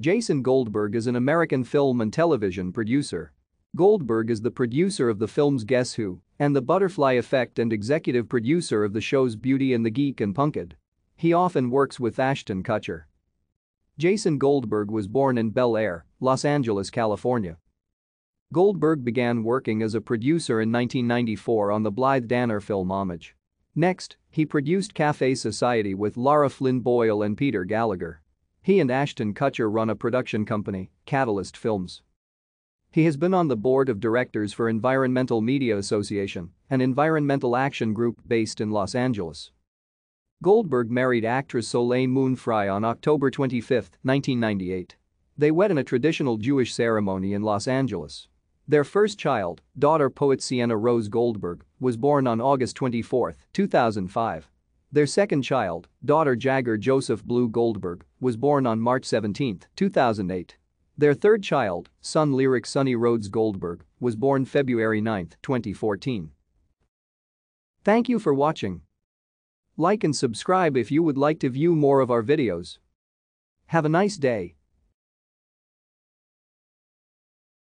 Jason Goldberg is an American film and television producer. Goldberg is the producer of the films Guess Who and The Butterfly Effect and executive producer of the shows Beauty and the Geek and Punked. He often works with Ashton Kutcher. Jason Goldberg was born in Bel Air, Los Angeles, California. Goldberg began working as a producer in 1994 on the Blythe Danner film Homage. Next, he produced Cafe Society with Laura Flynn Boyle and Peter Gallagher. He and Ashton Kutcher run a production company, Catalyst Films. He has been on the board of directors for Environmental Media Association, an environmental action group based in Los Angeles. Goldberg married actress Soleil Moon Frye on October 25, 1998. They wed in a traditional Jewish ceremony in Los Angeles. Their first child, daughter poet Sienna Rose Goldberg, was born on August 24, 2005. Their second child, daughter Jagger Joseph Blue Goldberg, was born on March 17, 2008. Their third child, son Lyric Sonny Rhodes Goldberg, was born February 9, 2014. Thank you for watching. Like and subscribe if you would like to view more of our videos. Have a nice day.